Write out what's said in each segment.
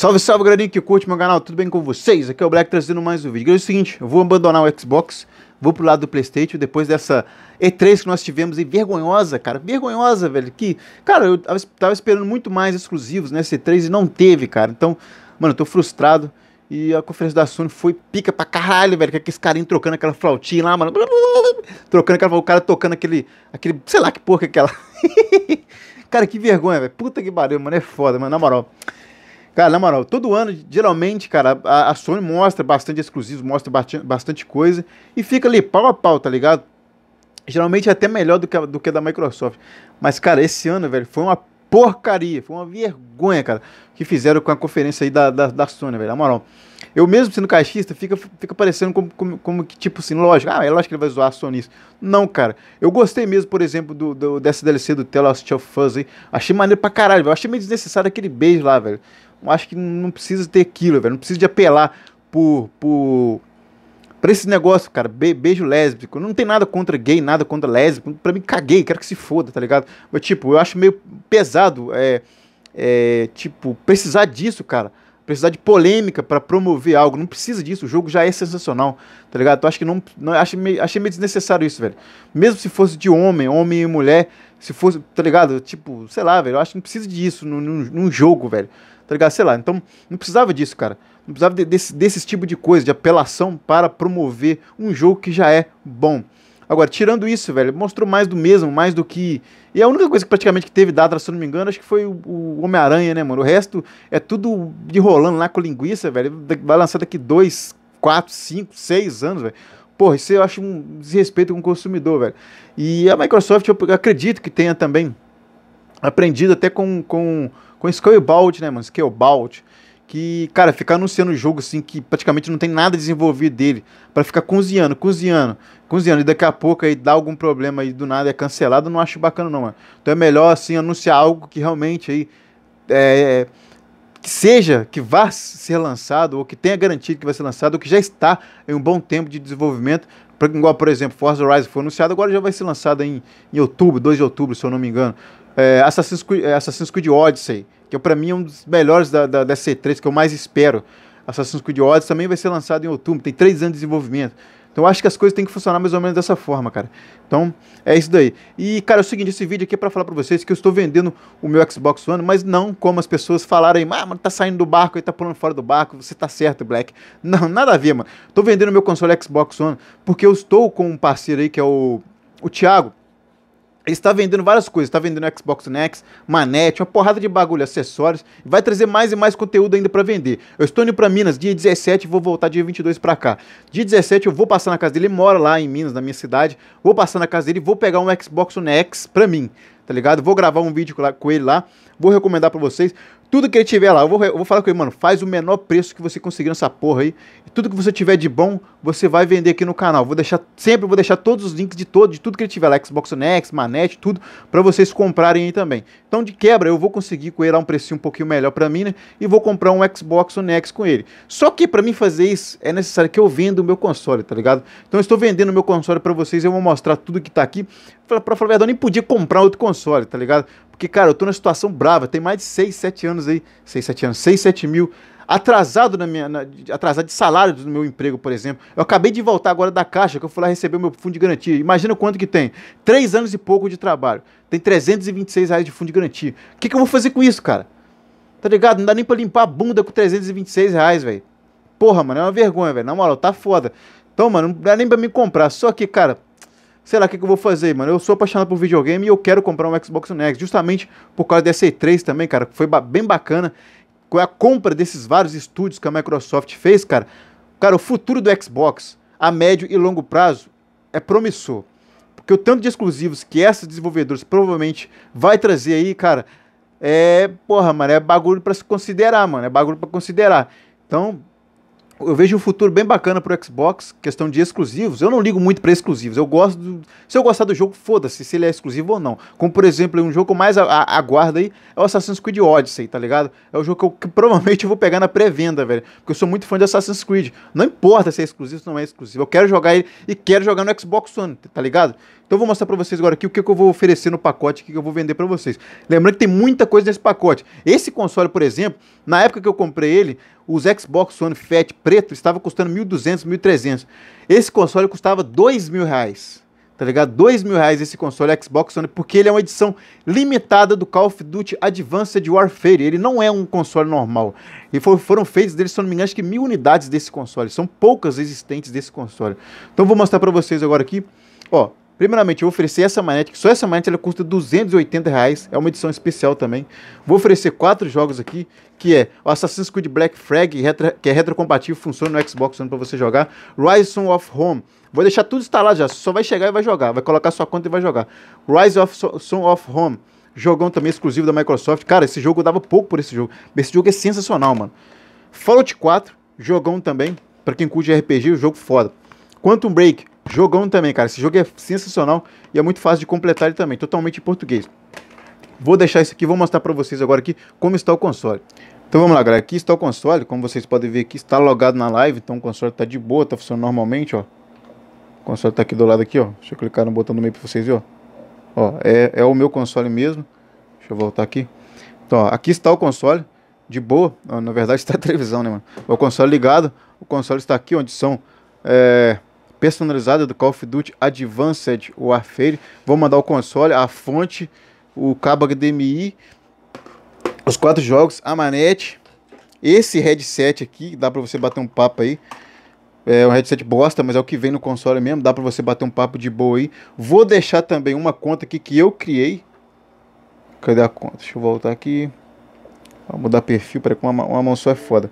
Salve, salve galerinha que curte meu canal, tudo bem com vocês? Aqui é o Black trazendo mais um vídeo. É o seguinte, eu vou abandonar o Xbox, vou pro lado do Playstation, depois dessa E3 que nós tivemos e vergonhosa, cara, vergonhosa, velho, que, cara, eu tava esperando muito mais exclusivos nessa né, E3 e não teve, cara, então, mano, eu tô frustrado e a conferência da Sony foi pica pra caralho, velho, que aqueles carinhos trocando aquela flautinha lá, mano, trocando aquela, o cara tocando aquele, aquele, sei lá que porca é aquela, cara, que vergonha, velho, puta que pariu, mano, é foda, mano, na moral... Cara, na moral, todo ano, geralmente, cara, a, a Sony mostra bastante exclusivos, mostra bastante, coisa e fica ali pau a pau, tá ligado? Geralmente é até melhor do que, a, do que a da Microsoft. Mas, cara, esse ano, velho, foi uma porcaria, foi uma vergonha, cara, que fizeram com a conferência aí da, da, da Sony, velho, na moral. Eu mesmo sendo caixista, fica, fica parecendo como, como, como que, tipo assim, lógico, ah, é lógico que ele vai zoar a Sony isso. Não, cara. Eu gostei mesmo, por exemplo, do, do dessa DLC do The Last of Us aí. Achei maneiro pra caralho, velho. Achei meio desnecessário aquele beijo lá, velho acho que não precisa ter aquilo, velho. Não precisa de apelar por, por, por esse negócio, cara. Be, beijo lésbico. Não tem nada contra gay, nada contra lésbico. Pra mim, caguei, quero que se foda, tá ligado? Mas, tipo, eu acho meio pesado, é, é tipo, precisar disso, cara. Precisar de polêmica para promover algo. Não precisa disso. O jogo já é sensacional, tá ligado? Então, acho que não. não achei, meio, achei meio desnecessário isso, velho. Mesmo se fosse de homem, homem e mulher. Se fosse, tá ligado? Tipo, sei lá, velho. Eu acho que não precisa disso num, num, num jogo, velho tá ligado? Sei lá. Então, não precisava disso, cara. Não precisava de, desse, desse tipo de coisa, de apelação para promover um jogo que já é bom. Agora, tirando isso, velho, mostrou mais do mesmo, mais do que. E a única coisa que praticamente que teve data, se eu não me engano, acho que foi o, o Homem-Aranha, né, mano? O resto é tudo de rolando lá com linguiça, velho. Vai lançar daqui dois, quatro, cinco, seis anos, velho. Porra, isso eu acho um desrespeito com o consumidor, velho. E a Microsoft, eu acredito que tenha também aprendido até com, com, com Scalebout, né, mano? Scalebout. Que, cara, ficar anunciando o jogo assim, que praticamente não tem nada desenvolvido dele, para ficar cozinhando, cozinhando, cozinhando, e daqui a pouco aí dá algum problema aí do nada é cancelado, não acho bacana não, mano. Então é melhor, assim, anunciar algo que realmente aí é, que seja, que vá ser lançado, ou que tenha garantido que vai ser lançado, ou que já está em um bom tempo de desenvolvimento, Igual, por exemplo, Forza Horizon foi anunciado, agora já vai ser lançado em, em outubro, 2 de outubro, se eu não me engano. É, Assassin's, Creed, é, Assassin's Creed Odyssey, que é para mim é um dos melhores da, da, da C3, que eu mais espero. Assassin's Creed Odyssey também vai ser lançado em outubro, tem três anos de desenvolvimento. Então eu acho que as coisas têm que funcionar mais ou menos dessa forma, cara. Então, é isso daí. E, cara, é o seguinte, esse vídeo aqui é pra falar pra vocês que eu estou vendendo o meu Xbox One, mas não como as pessoas falaram aí, ah, mano, tá saindo do barco, aí tá pulando fora do barco, você tá certo, Black. Não, nada a ver, mano. Tô vendendo o meu console Xbox One porque eu estou com um parceiro aí que é o, o Thiago. Ele está vendendo várias coisas, está vendendo Xbox Next, manete, uma porrada de bagulho, acessórios, vai trazer mais e mais conteúdo ainda para vender. Eu estou indo para Minas dia 17 vou voltar dia 22 para cá. Dia 17 eu vou passar na casa dele, ele mora lá em Minas, na minha cidade, vou passar na casa dele, e vou pegar um Xbox Next para mim, tá ligado? Vou gravar um vídeo com ele lá, vou recomendar para vocês. Tudo que ele tiver lá, eu vou, eu vou falar com ele, mano, faz o menor preço que você conseguir nessa porra aí. Tudo que você tiver de bom, você vai vender aqui no canal. Vou deixar, sempre vou deixar todos os links de todo, de tudo que ele tiver lá, Xbox One X, manete, tudo, para vocês comprarem aí também. Então, de quebra, eu vou conseguir com ele um preço um pouquinho melhor para mim, né? E vou comprar um Xbox One X com ele. Só que para mim fazer isso, é necessário que eu venda o meu console, tá ligado? Então, eu estou vendendo o meu console para vocês, eu vou mostrar tudo que tá aqui. pra falar a verdade, eu nem podia comprar outro console, tá ligado? Porque, cara, eu tô numa situação brava, tem mais de 6, 7 anos aí, 6, 7 anos, 6, 7 mil, atrasado na minha, na, atrasado de salário do meu emprego, por exemplo. Eu acabei de voltar agora da Caixa, que eu fui lá receber o meu fundo de garantia. Imagina o quanto que tem. Três anos e pouco de trabalho. Tem 326 reais de fundo de garantia. O que, que eu vou fazer com isso, cara? Tá ligado? Não dá nem pra limpar a bunda com 326 reais, velho. Porra, mano, é uma vergonha, velho. Na moral, tá foda. Então, mano, não dá nem pra me comprar. Só que, cara, sei lá, o que, que, eu vou fazer, mano? Eu sou apaixonado por videogame e eu quero comprar um Xbox One X, justamente por causa dessa E3 também, cara, foi ba bem bacana. Com a compra desses vários estúdios que a Microsoft fez, cara, cara, o futuro do Xbox a médio e longo prazo é promissor. Porque o tanto de exclusivos que esses desenvolvedores provavelmente vai trazer aí, cara, é, porra, mano, é bagulho para se considerar, mano, é bagulho para considerar. Então, eu vejo um futuro bem bacana pro Xbox, questão de exclusivos. Eu não ligo muito para exclusivos. Eu gosto do, se eu gostar do jogo, foda-se se ele é exclusivo ou não. Como por exemplo, um jogo que eu mais aguardo aí é o Assassin's Creed Odyssey, tá ligado? É o jogo que, eu, que provavelmente eu vou pegar na pré-venda, velho, porque eu sou muito fã de Assassin's Creed. Não importa se é exclusivo ou não é exclusivo. Eu quero jogar ele e quero jogar no Xbox One, tá ligado? Então eu vou mostrar para vocês agora aqui o que, que eu vou oferecer no pacote, o que, que eu vou vender para vocês. Lembrando que tem muita coisa nesse pacote. Esse console, por exemplo, na época que eu comprei ele, os Xbox One Fat preto estavam custando 1.200, 1.300. Esse console custava 2 mil reais. Tá ligado? 2 mil reais esse console Xbox One, porque ele é uma edição limitada do Call of Duty Advanced Warfare. Ele não é um console normal. E for, foram feitos dele, se não me engano, acho que mil unidades desse console. São poucas existentes desse console. Então vou mostrar para vocês agora aqui. Ó, Primeiramente, eu vou oferecer essa manete, que só essa manete ela custa 280 reais, é uma edição especial também. Vou oferecer quatro jogos aqui, que é o Assassin's Creed Black Flag, que é retrocompatível, funciona no Xbox One para você jogar. Rise of Home, vou deixar tudo instalado já, só vai chegar e vai jogar, vai colocar sua conta e vai jogar. Rise of Son of Home, jogão também exclusivo da Microsoft. Cara, esse jogo eu dava pouco por esse jogo. Esse jogo é sensacional, mano. Fallout 4, jogão também. Para quem curte RPG, o jogo foda. Quantum Break, Jogão também, cara. Esse jogo é sensacional e é muito fácil de completar ele também, totalmente em português. Vou deixar isso aqui, vou mostrar para vocês agora aqui como está o console. Então vamos lá, galera. Aqui está o console, como vocês podem ver aqui, está logado na live, então o console está de boa, está funcionando normalmente, ó. O console está aqui do lado aqui, ó. Deixa eu clicar no botão do meio para vocês verem, ó. Ó, é, é o meu console mesmo. Deixa eu voltar aqui. Então, ó, aqui está o console, de boa. Na verdade está a televisão, né, mano? O console ligado, o console está aqui, onde são... É personalizada do Call of Duty Advanced Warfare. Vou mandar o console, a fonte, o cabo HDMI, os quatro jogos, a manete, esse headset aqui, dá para você bater um papo aí. É um headset bosta, mas é o que vem no console mesmo, dá para você bater um papo de boa aí. Vou deixar também uma conta aqui que eu criei. Cadê a conta? Deixa eu voltar aqui. Vou mudar perfil, para com uma, uma mão só é foda.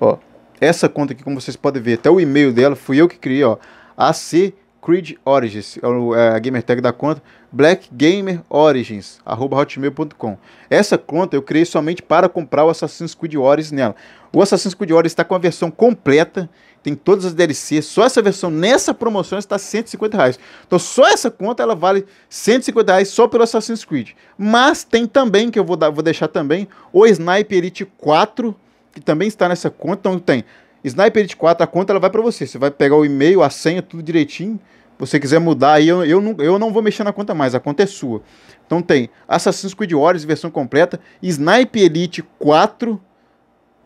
Ó, essa conta aqui, como vocês podem ver, até o e-mail dela fui eu que criei, ó. AC Creed Origins, é, é a gamer tag da conta, blackgamerorigins, arroba hotmail.com. Essa conta eu criei somente para comprar o Assassin's Creed Origins nela. O Assassin's Creed Origins está com a versão completa, tem todas as DLCs, só essa versão nessa promoção está 150 reais. Então só essa conta ela vale 150 reais só pelo Assassin's Creed. Mas tem também, que eu vou, dar, vou deixar também, o Sniper Elite 4, que também está nessa conta. Então tem Sniper Elite 4, a conta ela vai para você. Você vai pegar o e-mail, a senha, tudo direitinho. Você quiser mudar, aí eu, eu, não, eu não vou mexer na conta mais, a conta é sua. Então tem Assassin's Creed Warriors, versão completa, Sniper Elite 4,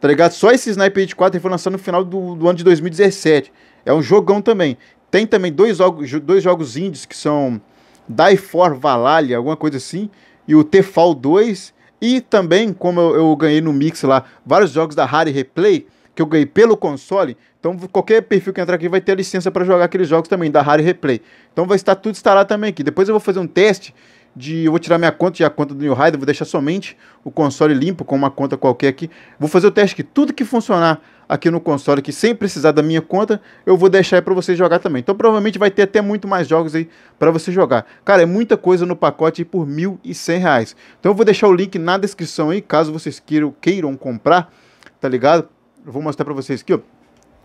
tá ligado? Só esse Sniper Elite 4 foi lançado no final do, do ano de 2017. É um jogão também. Tem também dois, jogos, dois jogos indies que são Die for Valhalla, alguma coisa assim, e o Tefal 2 e também, como eu, eu ganhei no Mix lá, vários jogos da Rare Replay, que eu ganhei pelo console, então qualquer perfil que entrar aqui vai ter a licença para jogar aqueles jogos também da Rare Replay. Então vai estar tudo instalado também aqui. Depois eu vou fazer um teste de eu vou tirar minha conta e a conta do New Rider, vou deixar somente o console limpo com uma conta qualquer aqui. Vou fazer o teste que tudo que funcionar aqui no console, que sem precisar da minha conta, eu vou deixar para você jogar também. Então provavelmente vai ter até muito mais jogos aí para você jogar. Cara, é muita coisa no pacote aí por R$ 1.100. Então eu vou deixar o link na descrição aí, caso vocês queiram, queiram comprar, tá ligado? Eu vou mostrar para vocês aqui, ó.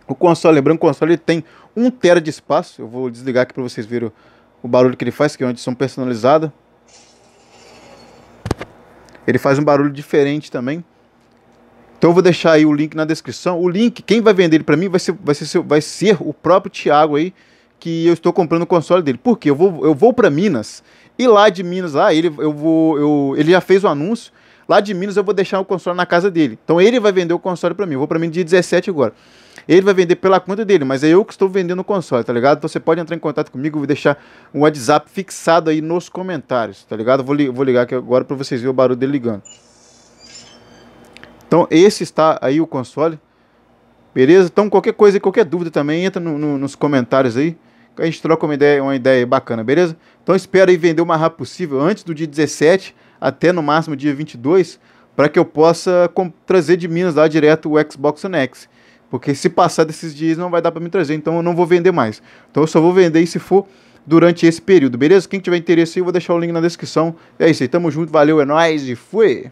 O console, lembrando, o console tem 1 tera de espaço. Eu vou desligar aqui para vocês verem o, o barulho que ele faz, que é uma edição personalizada. Ele faz um barulho diferente também. Então eu vou deixar aí o link na descrição. O link, quem vai vender ele para mim vai ser, vai, ser, vai ser o próprio Thiago aí, que eu estou comprando o console dele. Por quê? Eu vou, eu vou para Minas e lá de Minas, lá ele, eu vou, eu, ele já fez o anúncio. Lá de Minas eu vou deixar o console na casa dele. Então ele vai vender o console para mim. Eu vou para mim dia 17 agora. Ele vai vender pela conta dele, mas é eu que estou vendendo o console, tá ligado? Então você pode entrar em contato comigo, vou deixar um WhatsApp fixado aí nos comentários, tá ligado? Vou, li vou ligar aqui agora para vocês verem o barulho dele ligando. Então esse está aí o console. Beleza? Então qualquer coisa, qualquer dúvida também, entra no, no, nos comentários aí. A gente troca uma ideia, uma ideia bacana, beleza? Então espero aí vender o mais rápido possível, antes do dia 17, até no máximo dia 22, para que eu possa trazer de Minas lá direto o Xbox One X. Porque se passar desses dias não vai dar para me trazer, então eu não vou vender mais. Então eu só vou vender se for durante esse período, beleza? Quem tiver interesse, eu vou deixar o link na descrição. É isso aí, tamo junto, valeu, é nóis e fui!